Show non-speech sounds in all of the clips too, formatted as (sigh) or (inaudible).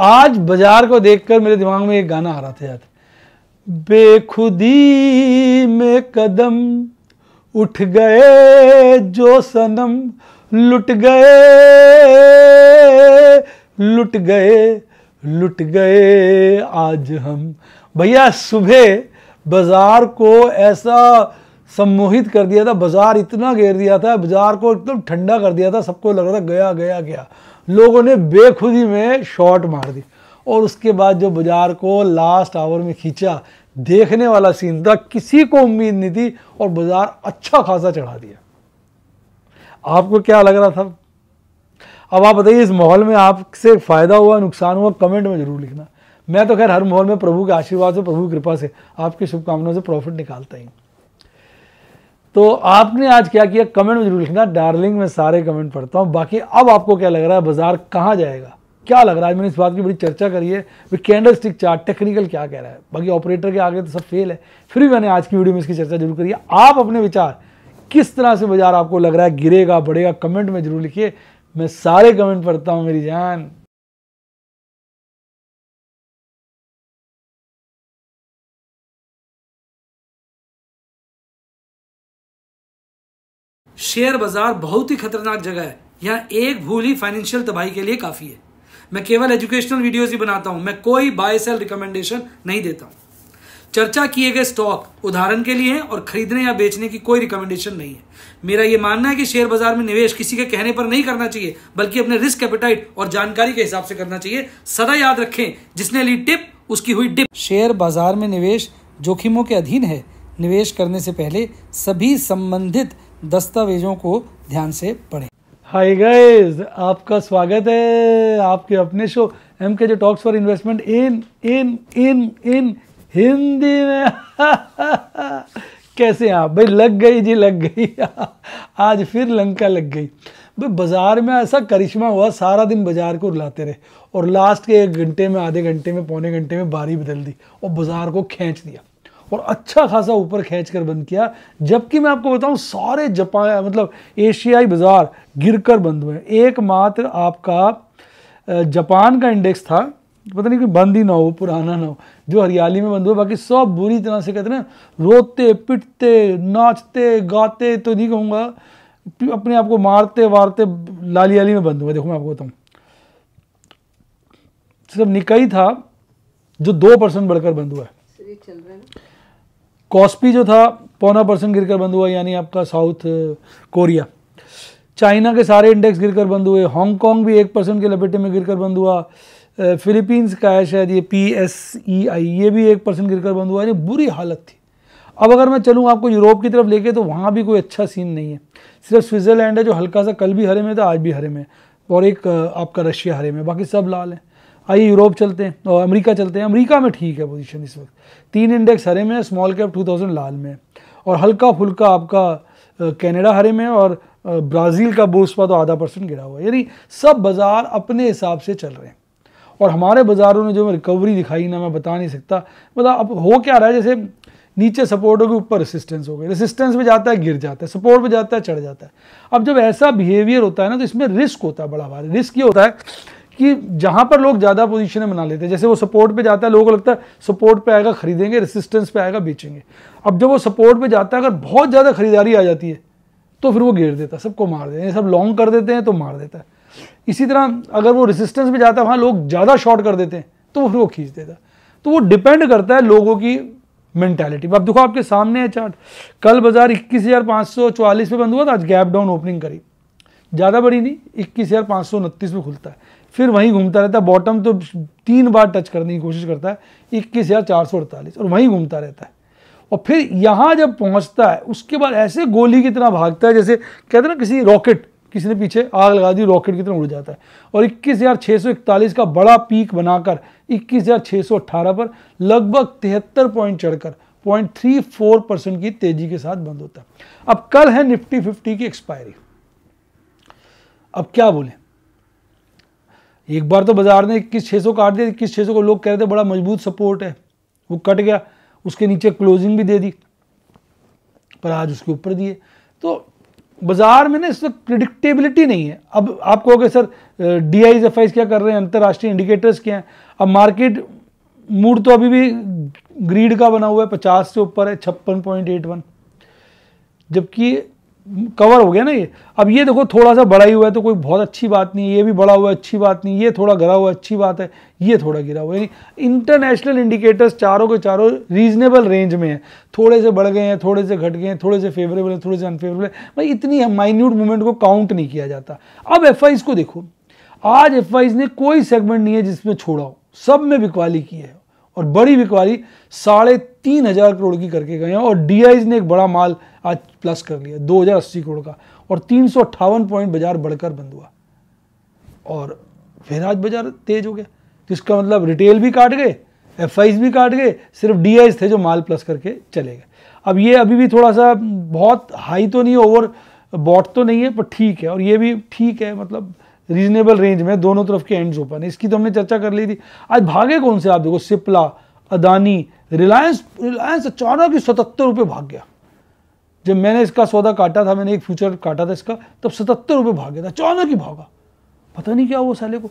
आज बाजार को देखकर मेरे दिमाग में एक गाना आ रहा था याद बेखुदी में कदम उठ गए जो सनम लुट गए लुट गए लुट गए आज हम भैया सुबह बाजार को ऐसा सम्मोहित कर दिया था बाज़ार इतना घेर दिया था बाज़ार को एकदम ठंडा कर दिया था सबको लग रहा था गया गया गया लोगों ने बेखुदी में शॉट मार दी और उसके बाद जो बाज़ार को लास्ट आवर में खींचा देखने वाला सीन था किसी को उम्मीद नहीं थी और बाज़ार अच्छा खासा चढ़ा दिया आपको क्या लग रहा था अब आप बताइए इस माहौल में आपसे फ़ायदा हुआ नुकसान हुआ कमेंट में ज़रूर लिखना मैं तो खैर हर माहौल में प्रभु के आशीर्वाद से प्रभु कृपा से आपकी शुभकामनाओं से प्रॉफिट निकालता ही हूँ तो आपने आज क्या किया कमेंट में जरूर लिखना डार्लिंग मैं सारे कमेंट पढ़ता हूँ बाकी अब आपको क्या लग रहा है बाजार कहाँ जाएगा क्या लग रहा है मैंने इस बात की बड़ी चर्चा करी है वे कैंडल स्टिक चार्ट टेक्निकल क्या कह रहा है बाकी ऑपरेटर के आगे तो सब फेल है फिर भी मैंने आज की वीडियो में इसकी चर्चा जरूर करी है आप अपने विचार किस तरह से बाजार आपको लग रहा है गिरेगा बढ़ेगा कमेंट में जरूर लिखिए मैं सारे कमेंट पढ़ता हूँ मेरी जान शेयर बाजार बहुत ही खतरनाक जगह है यहाँ एक भूल ही फाइनेंशियल तबाही के लिए काफ़ी है मैं केवल एजुकेशनल वीडियोस ही बनाता हूँ मैं कोई बाय सेल रिकमेंडेशन नहीं देता हूँ चर्चा किए गए स्टॉक उदाहरण के लिए हैं और खरीदने या बेचने की कोई रिकमेंडेशन नहीं है मेरा ये मानना है कि शेयर बाजार में निवेश किसी के कहने पर नहीं करना चाहिए बल्कि अपने रिस्क एपेटाइट और जानकारी के हिसाब से करना चाहिए सदा याद रखें जिसने ली टिप उसकी हुई डिप शेयर बाजार में निवेश जोखिमों के अधीन है निवेश करने से पहले सभी संबंधित दस्तावेजों को ध्यान से पढ़ें हाय गाइस आपका स्वागत है आपके अपने शो एम के जो talks for investment in in in in Hindi में (laughs) कैसे आप भाई लग गई जी लग गई (laughs) आज फिर लंका लग गई भाई बाज़ार में ऐसा करिश्मा हुआ सारा दिन बाज़ार को रुलाते रहे और लास्ट के एक घंटे में आधे घंटे में पौने घंटे में बारी बदल दी और बाज़ार को खींच दिया और अच्छा खासा ऊपर खींच कर बंद किया जबकि मैं आपको बताऊं सारे जापान मतलब एशियाई बाज़ार गिर कर बंद हुए एकमात्र आपका जापान का इंडेक्स था पता नहीं कि बंद ही ना हो पुराना ना हो जो हरियाली में बंद हुआ बाकी सब बुरी तरह से कहते ना रोते पिटते नाचते गाते तो नहीं कहूँगा अपने आप को मारते वारते लाली आली में बंद हुआ देखो मैं आपको बताऊँ सिर्फ निकाई था जो दो परसेंट बढ़कर बंद हुआ है कॉस्पी जो था पौना परसेंट गिरकर बंद हुआ यानी आपका साउथ कोरिया चाइना के सारे इंडेक्स गिरकर बंद हुए हांगकॉन्ग भी एक परसेंट के लपेटे में गिरकर बंद हुआ फिलीपींस का है शायद ये पी एस ई आई ये भी एक परसेंट गिरकर बंद हुआ यानी बुरी हालत थी अब अगर मैं चलूँ आपको यूरोप की तरफ लेके तो वहाँ भी कोई अच्छा सीन नहीं है सिर्फ स्विट्ज़रलैंड है जो हल्का सा कल भी हरे में था आज भी हरे में और एक आपका रशिया हरे में बाकी सब लाल हैं आइए यूरोप चलते हैं और अमेरिका चलते हैं अमेरिका में ठीक है पोजीशन इस वक्त तीन इंडेक्स हरे में है स्मॉल कैप 2000 लाल में और हल्का फुल्का आपका कनाडा हरे में और ब्राज़ील का बोसपा तो आधा परसेंट गिरा हुआ है यानी सब बाज़ार अपने हिसाब से चल रहे हैं और हमारे बाज़ारों ने जो रिकवरी दिखाई ना मैं बता नहीं सकता मतलब अब हो क्या रहा है जैसे नीचे सपोर्ट हो ऊपर रेसिस्टेंस हो गए रेसिस्टेंस में जाता है गिर जाता है सपोर्ट में जाता है चढ़ जाता है अब जब ऐसा बिहेवियर होता है ना तो इसमें रिस्क होता है बड़ा भारी रिस्क ये होता है कि जहाँ पर लोग ज़्यादा पोजिशन बना लेते हैं जैसे वो सपोर्ट पे जाता है लोगों को लगता है सपोर्ट पे आएगा खरीदेंगे रेसिस्टेंस पे आएगा बेचेंगे अब जब वो सपोर्ट पे जाता है अगर बहुत ज़्यादा खरीदारी आ जाती है तो फिर वो घेर देता है सबको मार देते हैं सब लॉन्ग कर देते हैं तो मार देता है इसी तरह अगर वो रेसिस्टेंस पे जाता है वहाँ लोग ज़्यादा शॉर्ट कर देते हैं तो फिर वो खींच देता है तो वो डिपेंड करता है लोगों की मैंटेलिटी अब देखो आपके सामने है चार्ट कल बाजार इक्कीस हजार पे बंद हुआ था आज गैप डाउन ओपनिंग करी ज़्यादा बड़ी नहीं इक्कीस हज़ार पाँच सौ उनतीस में खुलता है फिर वहीं घूमता रहता है बॉटम तो तीन बार टच करने की कोशिश करता है इक्कीस हज़ार चार सौ अड़तालीस और वहीं घूमता रहता है और फिर यहाँ जब पहुँचता है उसके बाद ऐसे गोली की तरह भागता है जैसे कहते ना किसी रॉकेट किसी ने पीछे आग लगा दी रॉकेट की तरह उड़ जाता है और इक्कीस हज़ार छः सौ इकतालीस का बड़ा पीक बनाकर इक्कीस हज़ार छः सौ अट्ठारह पर लगभग तिहत्तर पॉइंट चढ़कर पॉइंट थ्री फोर परसेंट की तेजी के साथ बंद होता है अब कल है निफ्टी फिफ्टी की एक्सपायरी अब क्या बोलें एक बार तो बाजार ने इक्कीस छः सौ काट दिया इक्कीस छः सौ को लोग कह रहे थे बड़ा मजबूत सपोर्ट है वो कट गया उसके नीचे क्लोजिंग भी दे दी पर आज उसके ऊपर दिए तो बाजार में ना इस वक्त प्रिडिक्टेबिलिटी नहीं है अब आप कहोगे सर डी आईज एफ क्या कर रहे हैं अंतर्राष्ट्रीय इंडिकेटर्स क्या हैं अब मार्केट मूड तो अभी भी ग्रीड का बना हुआ है पचास से ऊपर है छप्पन पॉइंट एट वन जबकि कवर हो गया ना ये अब ये देखो थोड़ा सा बड़ा ही हुआ है तो कोई बहुत अच्छी बात नहीं ये भी बड़ा हुआ है अच्छी बात नहीं ये थोड़ा घरा हुआ अच्छी बात है ये थोड़ा गिरा हुआ यानी इंटरनेशनल इंडिकेटर्स चारों के चारों रीजनेबल रेंज में है थोड़े से बढ़ गए हैं थोड़े से घट गए हैं थोड़े से फेवरेबल है थोड़े से अनफेवरेबल है भाई इतनी माइन्यूट मूवमेंट को काउंट नहीं किया जाता अब एफ को देखो आज एफ ने कोई सेगमेंट नहीं है जिसमें छोड़ा हो सब में बिकवाली की है और बड़ी बिकवाली साढ़े तीन हज़ार करोड़ की करके गए हैं और डी ने एक बड़ा माल आज प्लस कर लिया दो हज़ार अस्सी करोड़ का और तीन सौ अट्ठावन पॉइंट बाजार बढ़कर बंद हुआ और फिर आज बाजार तेज हो गया तो इसका मतलब रिटेल भी काट गए एफ भी काट गए सिर्फ डी थे जो माल प्लस करके चले गए अब ये अभी भी थोड़ा सा बहुत हाई तो नहीं ओवर बॉट तो नहीं है पर ठीक है और ये भी ठीक है मतलब रीजनेबल रेंज में दोनों तरफ के एंड्स ओपन है इसकी तो हमने चर्चा कर ली थी आज भागे कौन से आप देखो सिप्ला अदानी रिलायंस रिलायंस अचानक ही सतहत्तर रुपये भाग गया जब मैंने इसका सौदा काटा था मैंने एक फ्यूचर काटा था इसका तब सतहत्तर रुपये भाग गया था अचानक ही भागा पता नहीं क्या हुआ साले को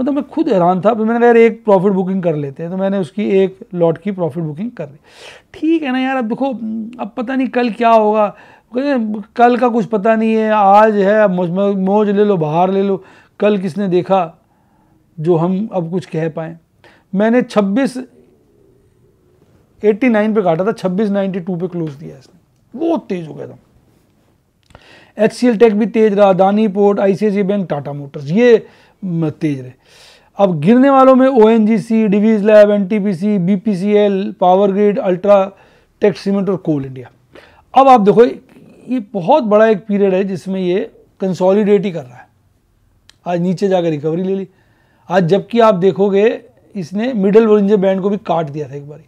मतलब मैं खुद हैरान था मैंने कहा यार एक प्रॉफिट बुकिंग कर लेते हैं तो मैंने उसकी एक लॉट की प्रॉफिट बुकिंग कर ली ठीक है ना यार अब देखो अब पता नहीं कल क्या होगा कहते कल का कुछ पता नहीं है आज है मौज ले लो बाहर ले लो कल किसने देखा जो हम अब कुछ कह पाएँ मैंने 26 89 पे काटा था 26 92 पे क्लोज दिया इसने बहुत तेज हो गया था एच सी टेक भी तेज रहा दानी पोर्ट आई बैंक टाटा मोटर्स ये तेज रहे अब गिरने वालों में O N G C Divis lab N T P C B P C L power grid UltraTech cement और कोल इंडिया अब आप देखो ये बहुत बड़ा एक पीरियड है जिसमें ये कंसोलिडेट ही कर रहा है आज नीचे जाकर रिकवरी ले ली आज जबकि आप देखोगे इसने मिडल वोलिंजर बैंड को भी काट दिया था एक बार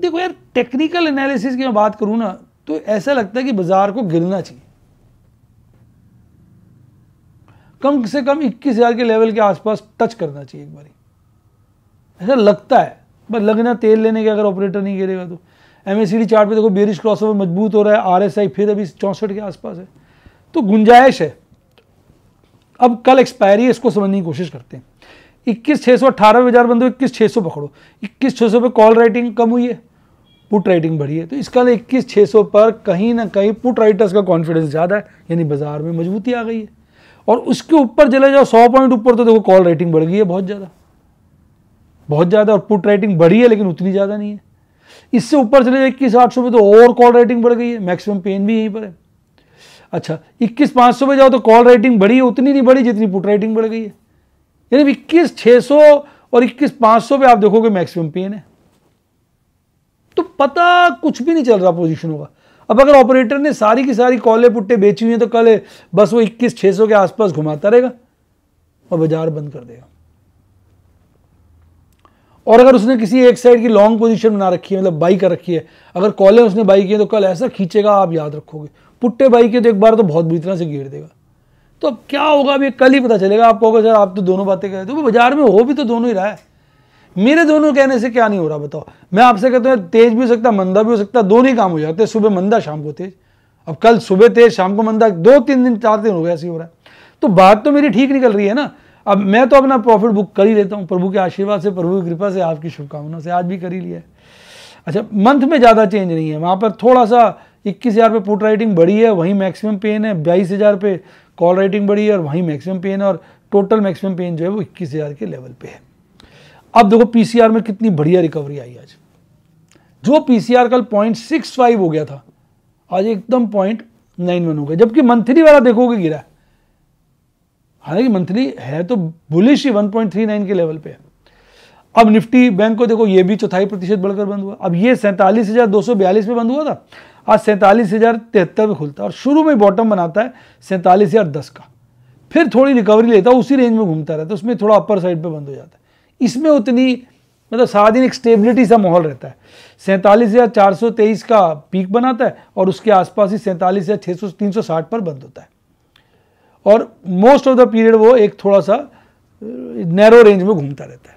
देखो यार टेक्निकल एनालिसिस की मैं बात करूँ ना तो ऐसा लगता है कि बाजार को गिरना चाहिए कम से कम 21,000 के लेवल के आसपास टच करना चाहिए एक बार ऐसा लगता है बस लगना तेल लेने के अगर ऑपरेटर नहीं गिरेगा तो एम चार्ट पे देखो बेरिश क्रॉसओवर मजबूत हो रहा है आरएसआई फिर अभी चौंसठ के आसपास है तो गुंजाइश है अब कल एक्सपायरी है इसको समझने की कोशिश करते हैं इक्कीस छः सौ अट्ठारह बाजार बंदो इक्कीस छः सौ पकड़ो इक्कीस छः सौ पर कॉल राइटिंग कम हुई है पुट राइटिंग बढ़ी है तो इसका मतलब इक्कीस छः सौ पर कहीं ना कहीं पुट राइटर्स का कॉन्फिडेंस ज़्यादा है यानी बाजार में मजबूती आ गई है और उसके ऊपर चले जाओ सौ पॉइंट ऊपर तो देखो कॉल राइटिंग बढ़ गई है बहुत ज़्यादा बहुत ज़्यादा और पुट राइटिंग बढ़ी है लेकिन उतनी ज़्यादा नहीं है इससे ऊपर चले जाए इक्कीस आठ सौ में तो और कॉल राइटिंग बढ़ गई है मैक्सिमम पेन भी यहीं पर है अच्छा इक्कीस पाँच सौ में जाओ तो कॉल राइटिंग बढ़ी है उतनी नहीं बढ़ी जितनी पुट राइटिंग बढ़ गई है यानी इक्कीस छः सौ और इक्कीस पाँच सौ पर आप देखोगे मैक्सिमम पेन है तो पता कुछ भी नहीं चल रहा पोजिशन का अब अगर ऑपरेटर ने सारी की सारी कॉले पुट्टे बेची हुई हैं तो कल बस वो इक्कीस छः सौ के आसपास घुमाता रहेगा और बाजार बंद कर देगा और अगर उसने किसी एक साइड की लॉन्ग पोजीशन बना रखी है मतलब बाई कर रखी है अगर कॉलर उसने बाई किए तो कल ऐसा खींचेगा आप याद रखोगे पुट्टे बाई के तो एक बार तो बहुत बुरी तरह से गिर देगा तो अब क्या होगा अभी कल ही पता चलेगा आप कहोगे सर आप तो दोनों बातें कह रहे हो तो बाजार में हो भी तो दोनों ही रहा है मेरे दोनों कहने से क्या नहीं हो रहा बताओ मैं आपसे कहता हूँ तेज भी हो सकता मंदा भी हो सकता दोनों ही काम हो जाते हैं सुबह मंदा शाम को तेज अब कल सुबह तेज शाम को मंदा दो तीन दिन चार दिन हो गया ऐसे हो रहा है तो बात तो मेरी ठीक निकल रही है ना अब मैं तो अपना प्रॉफिट बुक कर ही लेता हूँ प्रभु के आशीर्वाद से प्रभु की कृपा से आपकी शुभकामना से आज भी कर ही लिया है अच्छा मंथ में ज़्यादा चेंज नहीं है वहाँ पर थोड़ा सा इक्कीस हज़ार पर पुट राइटिंग बढ़ी है वहीं मैक्सिमम पेन है बाईस हज़ार पे कॉल राइटिंग बढ़ी है और वहीं मैक्सिमम पेन और टोटल मैक्सिमम पेन जो है वो इक्कीस हज़ार के लेवल पे है अब देखो पीसीआर में कितनी बढ़िया रिकवरी आई आज जो पीसीआर कल पॉइंट सिक्स फाइव हो गया था आज एकदम पॉइंट नाइन वन हो गया जबकि मंथली वाला देखोगे गिरा है हालांकि मंथली है तो बुलिश ही 1.39 के लेवल पे है अब निफ्टी बैंक को देखो ये भी चौथाई प्रतिशत बढ़कर बंद हुआ अब ये सैंतालीस हजार दो सौ बयालीस पे बंद हुआ था आज सैंतालीस हजार तिहत्तर में खुलता है और शुरू में बॉटम बनाता है सैंतालीस हजार दस का फिर थोड़ी रिकवरी लेता है उसी रेंज में घूमता रहता है उसमें थोड़ा अपर साइड पर बंद हो जाता है इसमें उतनी मतलब सारा दिन एक स्टेबिलिटी सा माहौल रहता है सैंतालीस हजार चार सौ तेईस का पीक बनाता है और उसके आसपास ही सैंतालीस हजार छः सौ तीन सौ साठ पर बंद होता है और मोस्ट ऑफ द पीरियड वो एक थोड़ा सा नैरो uh, रेंज में घूमता रहता है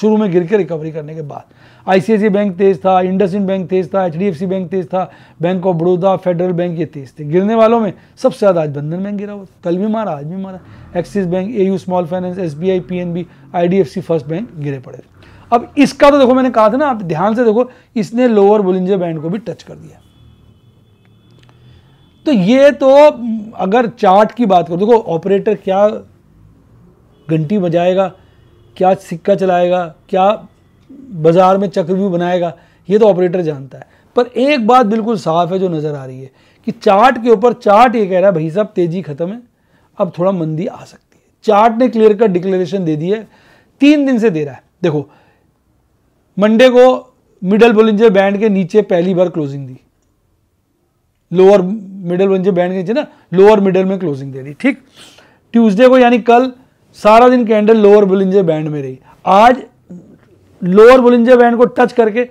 शुरू में गिर के रिकवरी करने के बाद आईसीआईसी बैंक तेज था इंडसइंड बैंक तेज था एच बैंक तेज था bank of Baroda federal bank ये तेज थे गिरने वालों में सबसे ज़्यादा आज बंधन बैंक गिरा हुआ कल भी मारा आज भी मारा एक्सिस बैंक ए small finance D F C first bank गिरे पड़े अब इसका तो देखो मैंने कहा था ना आप ध्यान से देखो इसने लोअर बुलिंजे बैंड को भी टच कर दिया तो ये तो अगर चार्ट की बात करो देखो ऑपरेटर क्या घंटी बजाएगा क्या सिक्का चलाएगा क्या बाज़ार में चक्रव्यूह बनाएगा ये तो ऑपरेटर जानता है पर एक बात बिल्कुल साफ है जो नज़र आ रही है कि चार्ट के ऊपर चार्ट ये कह रहा है भाई साहब तेज़ी ख़त्म है अब थोड़ा मंदी आ सकती है चार्ट ने क्लियर कट डिक्लेरेशन दे दी है तीन दिन से दे रहा है देखो मंडे को मिडल बोलिंजर बैंड के नीचे पहली बार क्लोजिंग दी लोअर मिडल बन जो बैंड के नीचे ना लोअर मिडल में क्लोजिंग दे रही ठीक ट्यूसडे को यानी कल सारा दिन कैंडल लोअर बुलिंजे बैंड में रही आज लोअर बुलिंजे बैंड को टच करके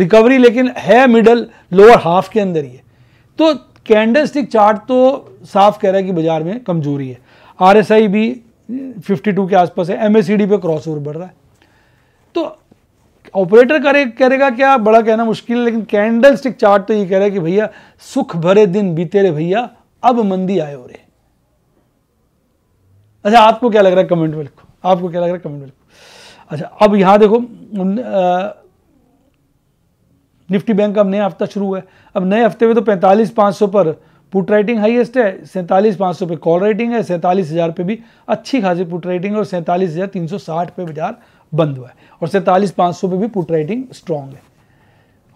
रिकवरी लेकिन है मिडल लोअर हाफ के अंदर ही है तो कैंडल स्टिक चार्ट तो साफ कह रहा है कि बाजार में कमजोरी है आरएसआई भी 52 के आसपास है एमएससीडी पे क्रॉसओवर बढ़ रहा है तो ऑपरेटर करे करेगा क्या बड़ा कहना मुश्किल है लेकिन कैंडल स्टिक चार्ट तो ये कह रहा है कि भैया सुख भरे दिन बीते रहे भैया अब मंदी आए हो रे अच्छा आपको क्या लग रहा है कमेंट में लिखो आपको क्या लग रहा है कमेंट में लिखो अच्छा अब यहां देखो निफ्टी बैंक अब नया हफ्ता शुरू हुआ है अब नए हफ्ते में तो पैंतालीस पांच सौ पर पुट राइटिंग हाईएस्ट है सैंतालीस पांच सौ पे कॉल राइटिंग है सैंतालीस हज़ार पे भी अच्छी खासी पुट राइटिंग है और सैंतालीस हज़ार तीन सौ साठ पे बाजार बंद हुआ है और सैंतालीस पाँच सौ पर भी पुट राइटिंग स्ट्रांग है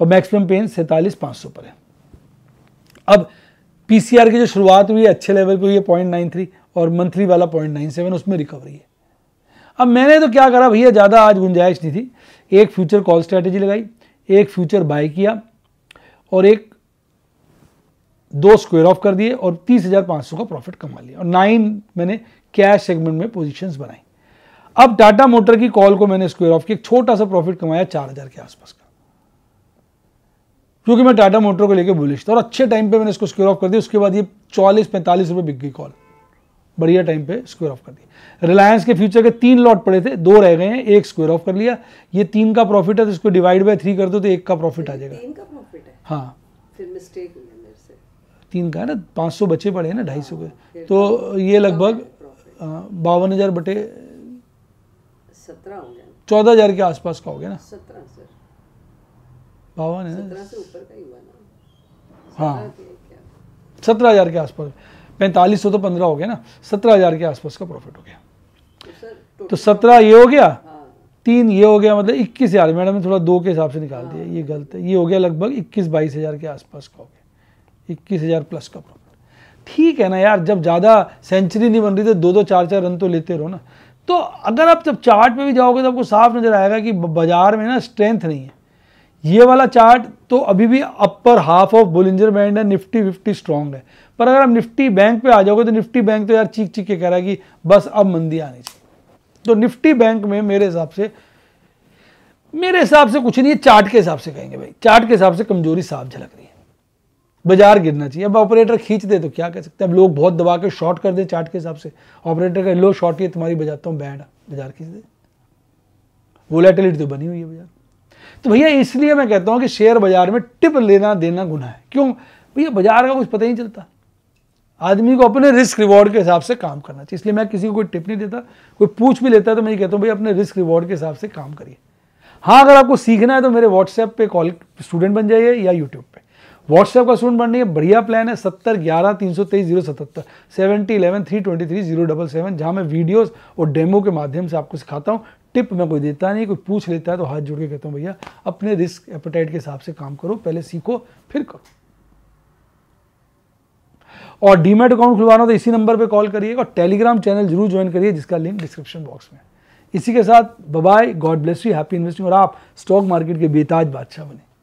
और मैक्सिमम पेन सैंतालीस पाँच सौ पर है अब पीसीआर की जो शुरुआत हुई है अच्छे लेवल पर हुई है पॉइंट नाइन थ्री और मंथली वाला पॉइंट नाइन सेवन उसमें रिकवरी है अब मैंने तो क्या करा भैया ज़्यादा आज गुंजाइश नहीं थी एक फ्यूचर कॉल स्ट्रैटेजी लगाई एक फ्यूचर बाय किया और एक दो स्क्वेयर ऑफ कर दिए और तीस हज़ार पाँच सौ का प्रॉफिट कमा लिया और नाइन मैंने कैश सेगमेंट में पोजिशन बनाई अब टाटा मोटर की कॉल को मैंने स्क्वेयर ऑफ किया छोटा सा प्रॉफिट कमाया चार हजार के आसपास का क्योंकि मैं टाटा मोटर को लेकर बुलिश था और अच्छे टाइम पे मैंने इसको स्क्वेयर ऑफ कर दिया उसके बाद ये चालीस पैंतालीस रुपए बिक गई कॉल बढ़िया टाइम पे स्क्वेयर ऑफ कर दिया रिलायंस के फ्यूचर के तीन लॉट पड़े थे दो रह गए हैं एक स्क्वेयर ऑफ कर लिया ये तीन का प्रॉफिट है तो इसको डिवाइड बाय थ्री कर दो तो एक का प्रॉफिट आ जाएगा हाँ फिर मिस्टेक तीन का है ना पाँच सौ बचे पड़े हैं ना ढाई सौ के हाँ, तो ये लगभग हाँ, बावन हज़ार बटे सत्रह चौदह हजार के आसपास का हो गया ना सत्रह सर बावन है सत्रह से ऊपर का ही हुआ ना हाँ सत्रह हजार के आसपास पैंतालीस सौ तो पंद्रह हो गया ना सत्रह हजार के आसपास का प्रॉफिट हो गया तो, तो, सत्रह ये हो गया हाँ। तीन ये हो गया मतलब इक्कीस हजार मैडम ने थोड़ा दो के हिसाब से निकाल दिया हाँ। ये गलत है ये हो गया लगभग इक्कीस बाईस हजार के आसपास का हो गया इक्कीस हजार प्लस का प्रॉफिट ठीक है ना यार जब ज़्यादा सेंचुरी नहीं बन रही तो दो दो चार चार रन तो लेते रहो ना तो अगर आप जब चार्ट पे भी जाओगे तो आपको साफ नज़र आएगा कि बाजार में ना स्ट्रेंथ नहीं है ये वाला चार्ट तो अभी भी upper half of Bollinger band है निफ्टी फिफ्टी स्ट्रॉन्ग है पर अगर आप निफ्टी बैंक पे आ जाओगे तो निफ्टी बैंक तो यार चीख चीख के कह रहा है कि बस अब मंदी आनी चाहिए तो निफ्टी बैंक में मेरे हिसाब से मेरे हिसाब से कुछ नहीं है चार्ट के हिसाब से कहेंगे भाई चार्ट के हिसाब से कमजोरी साफ झलक रही है बाजार गिरना चाहिए अब ऑपरेटर खींच दे तो क्या कर सकते हैं अब लोग बहुत दबा के शॉर्ट कर दे चार्ट के हिसाब से ऑपरेटर का लो शॉर्ट ये तुम्हारी बजाता हूँ बैंड बाजार खींच दे वोलेटिलिटी तो बनी हुई है बाजार तो भैया इसलिए मैं कहता हूँ कि शेयर बाजार में टिप लेना देना गुना है क्यों भैया बाजार का कुछ पता ही नहीं चलता आदमी को अपने रिस्क रिवॉर्ड के हिसाब से काम करना चाहिए इसलिए मैं किसी को कोई टिप नहीं देता कोई पूछ भी लेता है तो मैं ये कहता हूँ भैया अपने रिस्क रिवॉर्ड के हिसाब से काम करिए हाँ अगर आपको सीखना है तो मेरे व्हाट्सएप पे कॉल स्टूडेंट बन जाइए या यूट्यूब पर व्हाट्सएप का स्टूडेंट बनने का बढ़िया प्लान है सत्तर ग्यारह तीन सौ तेईस जीरो सतहत्तर seventy eleven three twenty three zero double seven जहाँ मैं वीडियोज़ और डेमो के माध्यम से आपको सिखाता हूँ टिप मैं कोई देता नहीं कोई पूछ लेता है तो हाथ जोड़ के कहता हूँ भैया अपने रिस्क एपेटाइट के हिसाब से काम करो पहले सीखो फिर करो और डीमेट अकाउंट खुलवाना हो तो इसी नंबर पे कॉल करिए और टेलीग्राम चैनल जरूर ज्वाइन करिए जिसका लिंक डिस्क्रिप्शन बॉक्स में इसी के साथ bye God bless you happy investing और आप स्टॉक मार्केट के बेताज बादशाह बने